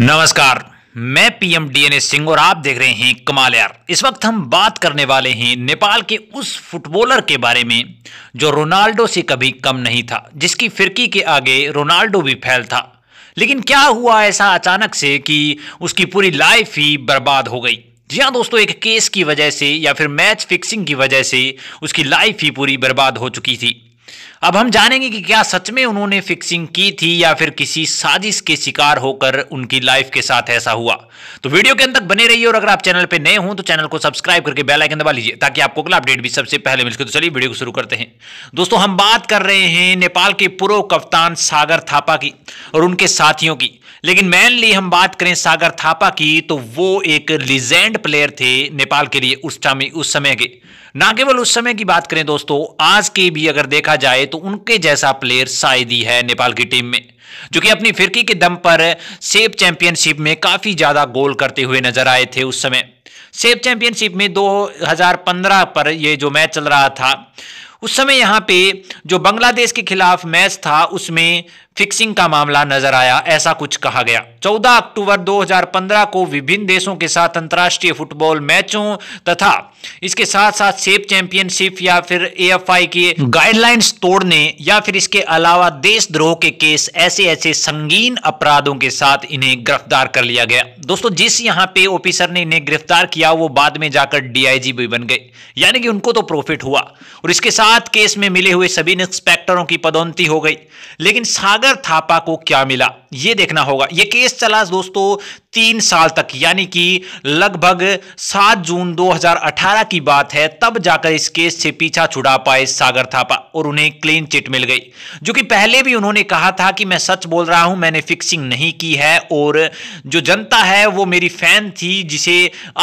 नमस्कार मैं PM DNA Singh और आप देख रहे हैं कमाल यार इस वक्त हम बात करने वाले हैं नेपाल के उस फुटबॉलर के बारे में जो रोनाल्डो से कभी कम नहीं था जिसकी फिरकी के आगे रोनाल्डो भी फैल था लेकिन क्या हुआ ऐसा अचानक से कि उसकी पूरी लाइफ ही बर्बाद हो गई जी हाँ दोस्तों एक केस की वजह से या फिर मैच फिक्सिंग की वजह से उसकी लाइफ ही पूरी बर्बाद हो चुकी थी अब हम जानेंगे कि क्या सच में उन्होंने फिक्सिंग की थी या फिर किसी साजिश के शिकार होकर उनकी लाइफ के साथ ऐसा हुआ तो वीडियो के अंत तक बने रहिए और अगर आप चैनल पर नए हो तो चैनल को सब्सक्राइब करके बेल आइकन दबा लीजिए ताकि आपको अगला अपडेट भी सबसे पहले मिल सके तो चलिए वीडियो को शुरू करते हैं दोस्तों हम बात कर रहे हैं नेपाल के पूर्व कप्तान सागर थापा की और उनके साथियों की लेकिन मेनली हम बात करें सागर थापा की तो वो एक लिजेंड प्लेयर थे नेपाल के लिए उस टाइम उस समय के ना केवल उस समय की बात करें दोस्तों आज की भी अगर देखा जाए तो उनके जैसा प्लेयर शायद ही है नेपाल की टीम में जो कि अपनी फिरकी के दम पर सेब चैंपियनशिप में काफी ज्यादा गोल करते हुए नजर आए थे उस समय सेब चैंपियनशिप में 2015 पर यह जो मैच चल रहा था उस समय यहाँ पे जो बांग्लादेश के खिलाफ मैच था उसमें फिक्सिंग का मामला नजर आया ऐसा कुछ कहा गया 14 अक्टूबर 2015 को विभिन्न देशों के साथ अंतर्राष्ट्रीय फुटबॉल मैचों तथा इसके साथ साथ सेफ चैंपियनशिप या फिर एएफआई की गाइडलाइंस तोड़ने या फिर इसके अलावा देशद्रोह के केस ऐसे ऐसे संगीन अपराधों के साथ इन्हें गिरफ्तार कर लिया गया दोस्तों जिस यहाँ पे ऑफिसर ने इन्हें गिरफ्तार किया वो बाद में जाकर डीआईजी भी बन गए यानी कि उनको तो प्रॉफिट हुआ और इसके साथ केस में मिले हुए सभी इंस्पेक्टरों की पदोन्नति हो गई लेकिन सागर सागर थापा को क्या मिला ये देखना होगा ये केस चला दोस्तों तीन साल तक यानी कि लगभग सात जून 2018 की बात है तब जाकर इस केस से पीछा छुड़ा पाए सागर थापा और उन्हें क्लीन चिट मिल गई जो कि पहले भी उन्होंने कहा था कि मैं सच बोल रहा हूं मैंने फिक्सिंग नहीं की है और जो जनता है वो मेरी फैन थी जिसे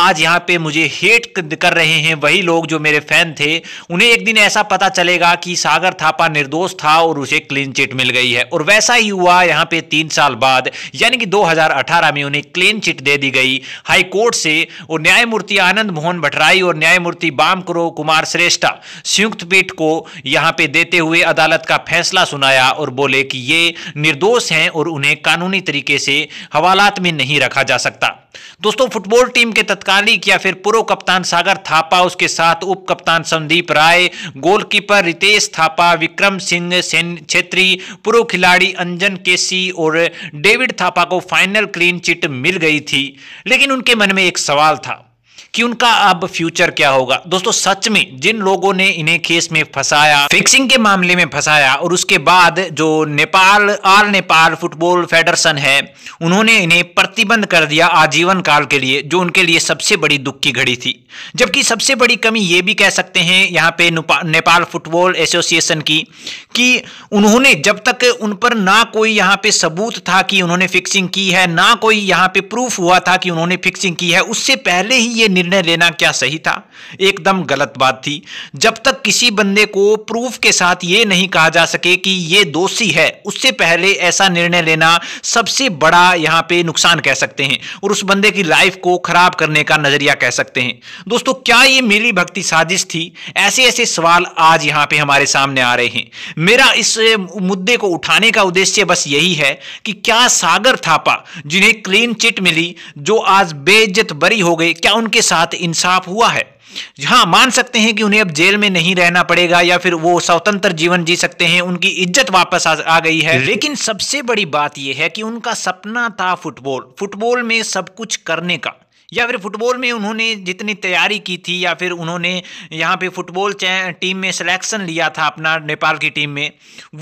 आज यहां पे मुझे हेट कर रहे हैं वही लोग जो मेरे फैन थे उन्हें एक दिन ऐसा पता चलेगा कि सागर थापा निर्दोष था और उसे क्लीन चिट मिल गई है और वैसा ही हुआ यहां पे तीन साल बाद यानी कि 2018 में उन्हें क्लीन चिट दे दी गई कोर्ट से और न्यायमूर्ति आनंद मोहन भट्टराई और न्यायमूर्ति बामकुरो कुमार श्रेष्ठा संयुक्त पीठ को यहां पे देते हुए अदालत का फैसला सुनाया और बोले कि ये निर्दोष हैं और उन्हें कानूनी तरीके से हवालात में नहीं रखा जा सकता दोस्तों फुटबॉल टीम के तत्कालिक या फिर पूर्व कप्तान सागर थापा उसके साथ उप कप्तान संदीप राय गोलकीपर रितेश थापा विक्रम सिंह छेत्री पूर्व खिलाड़ी अंजन केसी और डेविड थापा को फाइनल क्लीन चिट मिल गई थी लेकिन उनके मन में एक सवाल था कि उनका अब फ्यूचर क्या होगा दोस्तों सच में जिन लोगों ने इन्हें केस में फंसाया फिक्सिंग के मामले में फंसाया और उसके बाद जो Nepal all Nepal football federation है उन्होंने इन्हें प्रतिबंध कर दिया आजीवन काल के लिए जो उनके लिए सबसे बड़ी दुख की घड़ी थी जबकि सबसे बड़ी कमी ये भी कह सकते हैं यहाँ पे नेपाल फुटबॉल एसोसिएशन की कि उन्होंने जब तक उन पर ना कोई यहाँ पे सबूत था कि उन्होंने फिक्सिंग की है ना कोई यहाँ पे प्रूफ हुआ था कि उन्होंने फिक्सिंग की है उससे पहले ही ये निर्णय लेना क्या सही था एकदम गलत बात थी जब तक किसी बंदे को प्रूफ के साथ ये नहीं कहा जा सके कि ये दोषी है उससे पहले ऐसा निर्णय लेना सबसे बड़ा यहाँ पे नुकसान कह सकते हैं और उस बंदे की लाइफ को खराब करने का नजरिया कह सकते हैं दोस्तों क्या ये मिली भक्ति साजिश थी ऐसे ऐसे सवाल आज यहाँ पे हमारे सामने आ रहे हैं मेरा इस मुद्दे को उठाने का उद्देश्य बस यही है कि क्या सागर थापा जिन्हें क्लीन चिट मिली जो आज बेइज्जत बरी हो गए क्या उनके साथ साथ इंसाफ हुआ है हाँ मान सकते हैं कि उन्हें अब जेल में नहीं रहना पड़ेगा या फिर वो स्वतंत्र जीवन जी सकते हैं उनकी इज्जत वापस आ, आ गई है लेकिन सबसे बड़ी बात यह है कि उनका सपना था फुटबॉल फुटबॉल में सब कुछ करने का या फिर फुटबॉल में उन्होंने जितनी तैयारी की थी या फिर उन्होंने यहाँ पे फुटबॉल टीम में सिलेक्शन लिया था अपना नेपाल की टीम में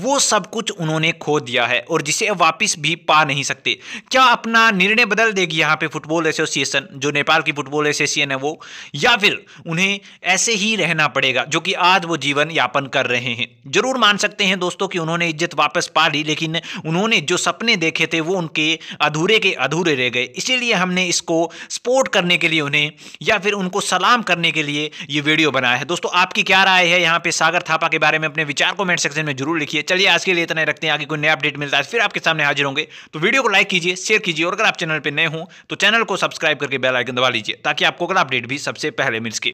वो सब कुछ उन्होंने खो दिया है और जिसे वापस भी पा नहीं सकते क्या अपना निर्णय बदल देगी यहाँ पे फुटबॉल एसोसिएशन जो नेपाल की फुटबॉल एसोसिएशन है वो या फिर उन्हें ऐसे ही रहना पड़ेगा जो कि आज वो जीवन यापन कर रहे हैं जरूर मान सकते हैं दोस्तों कि उन्होंने इज्जत वापस पा ली लेकिन उन्होंने जो सपने देखे थे वो उनके अधूरे के अधूरे रह गए इसीलिए हमने इसको स्पोर्ट सपोर्ट करने के लिए उन्हें या फिर उनको सलाम करने के लिए ये वीडियो बनाया है दोस्तों आपकी क्या राय है यहाँ पे सागर थापा के बारे में अपने विचार कमेंट सेक्शन में जरूर लिखिए चलिए आज के लिए इतना रखते हैं आगे कोई नया अपडेट मिलता है फिर आपके सामने हाजिर होंगे तो वीडियो को लाइक कीजिए शेयर कीजिए और अगर आप चैनल पर नए हों तो चैनल को सब्सक्राइब करके बेलाइकन दबा लीजिए ताकि आपको अगला अपडेट भी सबसे पहले मिल सके